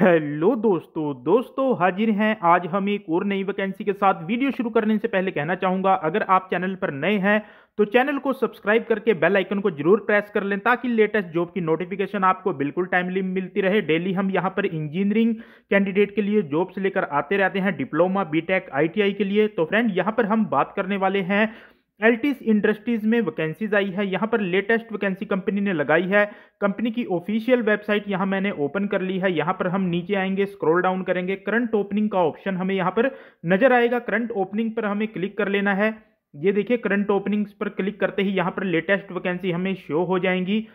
hello दोस्तों दोस्तों हाजिर हैं आज हम एक और नई वैकेंसी के साथ वीडियो शुरू करने से पहले कहना चाहूंगा अगर आप चैनल पर नए हैं तो चैनल को सब्सक्राइब करके बेल आइकन को जरूर प्रेस कर लें ताकि लेटेस्ट जॉब की नोटिफिकेशन आपको बिल्कुल टाइमली मिलती रहे डेली हम यहाँ पर इंजीनियरिंग कैंडिडेट के लिए जॉब्स लेकर आते रहते हैं डिप्लोमा बीटेक आईटीआई के लिए तो फ्रेंड यहाँ पर हम बात करने वाले हैं एल्टिस इंडस्ट्रीज़ में वैकेंसीज आई है यहाँ पर लेटेस्ट वैकेंसी कंपनी ने लगाई है कंपनी की ऑफिशियल वेबसाइट यहाँ मैंने ओपन कर ली है यहाँ पर हम नीचे आएंगे स्क्रॉल डाउन करेंगे करंट ओपनिंग का ऑप्शन हमें यहाँ पर नजर आएगा करंट ओपनिंग पर हमें क्लिक कर लेना है ये देखिए करंट ओपनिंग्स पर क्लिक करते ही यहाँ पर लेटेस्ट वैकेंसी हमें शो हो जाएंगी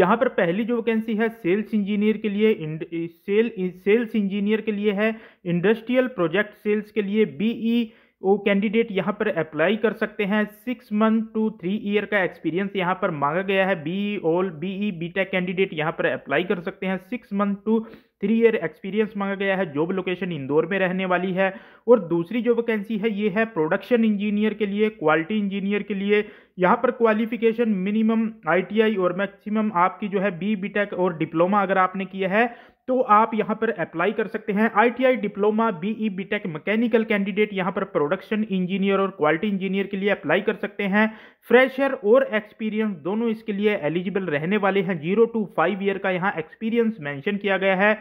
यहाँ पर पहली जो वैकेंसी है सेल्स इंजीनियर के लिए इंड, सेल सेल्स इंजीनियर के लिए है इंडस्ट्रियल प्रोजेक्ट सेल्स के लिए बीई वो कैंडिडेट यहाँ पर अप्लाई कर सकते हैं six month to three year का एक्सपीरियंस यहाँ पर मांगा गया है B E all B E B tech candidate यहाँ पर अप्लाई कर सकते हैं six month to three year experience मांगा गया है जॉब लोकेशन इंदौर में रहने वाली है और दूसरी जो वैकेंसी है ये है प्रोडक्शन इंजीनियर के लिए क्वालिटी इंजीनियर के लिए यहाँ पर क्वालिफिकेशन मिनिमम आईटीआई और मैक्सिमम आपकी जो है बी बीटेक और डिप्लोमा अगर आपने किया है तो आप यहाँ पर अप्लाई कर सकते हैं ITI diploma BE BTech mechanical candidate यहाँ पर प्रोडक्शन इंजीनियर और क्वालिटी इंजीनियर के लिए अप्लाई कर सकते हैं फ्रेशर और एक्सपीरियंस दोनों इसके लिए एलिजिबल रहने वाले हैं जीरो टू फाइव ईयर का यहाँ एक्सपीरियंस मेंशन किया गया है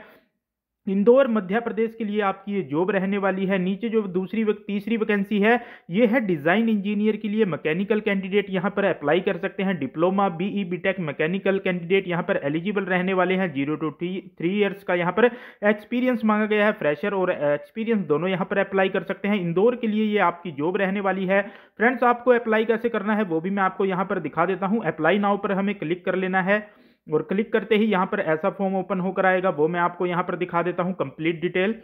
इंदौर मध्य प्रदेश के लिए आपकी ये जॉब रहने वाली है नीचे जो दूसरी वक, तीसरी वैकेंसी है ये है डिज़ाइन इंजीनियर के लिए मैकेनिकल कैंडिडेट यहाँ पर अप्लाई कर सकते हैं diploma BE BTech mechanical candidate यहाँ पर एलिजिबल रहने वाले हैं जीरो टू थ्री ईयर्स का यहाँ पर एक्सपीरियंस मांगा गया है फ्रेशर और एक्सपीरियंस दोनों यहाँ पर अप्लाई कर सकते हैं इंदौर के लिए ये आपकी जॉब रहने वाली है फ्रेंड्स आपको अप्लाई कैसे करना है वो भी मैं आपको यहाँ पर दिखा देता हूँ अप्लाई नाव पर हमें क्लिक कर लेना है और क्लिक करते ही यहाँ पर ऐसा फॉर्म ओपन होकर आएगा वो मैं आपको यहाँ पर दिखा देता हूँ कंप्लीट डिटेल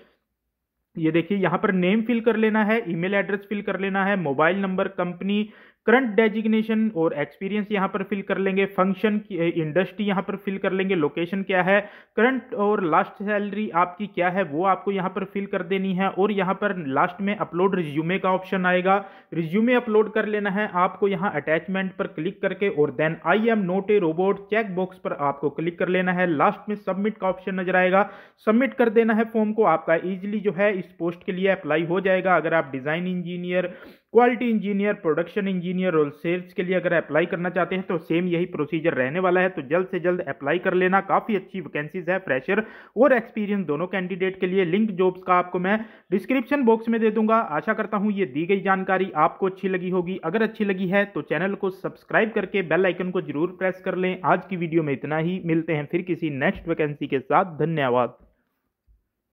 ये देखिए यहाँ पर नेम फिल कर लेना है ईमेल एड्रेस फिल कर लेना है mobile number company current designation और एक्सपीरियंस यहाँ पर फिल कर लेंगे फंक्शन की इंडस्ट्री यहाँ पर फिल कर लेंगे लोकेशन क्या है करंट और लास्ट सैलरी आपकी क्या है वो आपको यहाँ पर फिल कर देनी है और यहाँ पर लास्ट में अपलोड रिज्यूमे का ऑप्शन आएगा रिज्यूमे अपलोड कर लेना है आपको यहाँ अटैचमेंट पर क्लिक करके और then I am not a robot check box पर आपको क्लिक कर लेना है लास्ट में सबमिट का ऑप्शन नजर आएगा सबमिट कर देना है फॉर्म को आपका ईजिली जो है इस पोस्ट के लिए अप्लाई हो जाएगा अगर आप design engineer quality engineer production engineer और सेल्स के लिए अगर अप्लाई करना चाहते हैं तो सेम यही प्रोसीजर रहने वाला है तो जल्द से जल्द अप्लाई कर लेना काफ़ी अच्छी वैकेंसीज है फ्रेशर और एक्सपीरियंस दोनों कैंडिडेट के लिए लिंक जॉब्स का आपको मैं डिस्क्रिप्शन बॉक्स में दे दूंगा आशा करता हूँ ये दी गई जानकारी आपको अच्छी लगी होगी अगर अच्छी लगी है तो चैनल को सब्सक्राइब करके बेल आइकन को जरूर प्रेस कर लें आज की वीडियो में इतना ही मिलते हैं फिर किसी नेक्स्ट वैकेंसी के साथ धन्यवाद